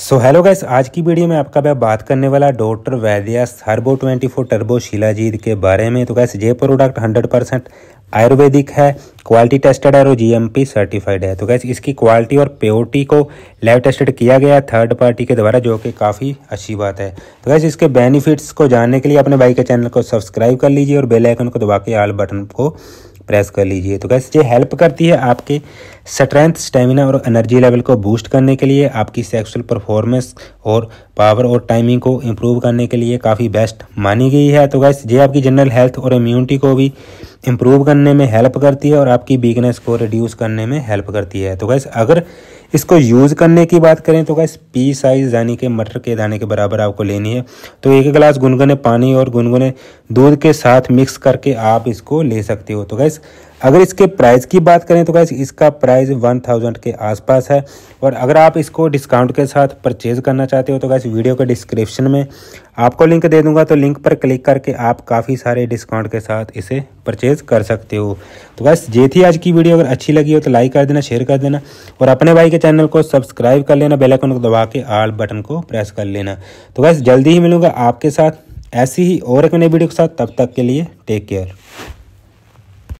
so hello guys आज की video में आपका मैं बात करने वाला doctor Vaidya's herbo 24 turbo shilajit के बारे में तो गैस ये प्रोडक्ट 100 परसेंट आयुर्वेदिक है क्वालिटी टेस्टेड है और जीएमपी सर्टिफाइड है तो गैस इसकी क्वालिटी और प्योरिटी को लैब टेस्टेड किया गया थर्ड पार्टी के द्वारा जो कि काफ़ी अच्छी बात है तो गैस इसके बेनिफिट्स को जानने के लिए अपने भाई के चैनल को सब्सक्राइब कर लीजिए और बेलाइकन को दबा के आल बटन को प्रेस कर लीजिए तो गैस ये हेल्प करती है आपके स्ट्रेंथ स्टेमिना और एनर्जी लेवल को बूस्ट करने के लिए आपकी सेक्सुअल परफॉर्मेंस और पावर और टाइमिंग को इम्प्रूव करने के लिए काफ़ी बेस्ट मानी गई है तो गैस ये आपकी जनरल हेल्थ और इम्यूनिटी को भी इम्प्रूव करने में हेल्प करती है और आपकी वीकनेस को रिड्यूस करने में हेल्प करती है तो गैस अगर इसको यूज़ करने की बात करें तो गैस पी साइज़ यानी कि मटर के दाने के बराबर आपको लेनी है तो एक गिलास गुनगुने पानी और गुनगुने दूध के साथ मिक्स करके आप इसको ले सकते हो तो गैस अगर इसके प्राइस की बात करें तो गैस इसका प्राइस 1000 के आसपास है और अगर आप इसको डिस्काउंट के साथ परचेज़ करना चाहते हो तो गैस वीडियो के डिस्क्रिप्शन में आपको लिंक दे दूंगा तो लिंक पर क्लिक करके आप काफ़ी सारे डिस्काउंट के साथ इसे परचेज़ कर सकते हो तो गैस ये थी आज की वीडियो अगर अच्छी लगी हो तो लाइक कर देना शेयर कर देना और अपने भाई के चैनल को सब्सक्राइब कर लेना बेलाइकन को दबा के आल बटन को प्रेस कर लेना तो गैस जल्दी ही मिलूंगा आपके साथ ऐसी ही और एक नई वीडियो के साथ तब तक के लिए टेक केयर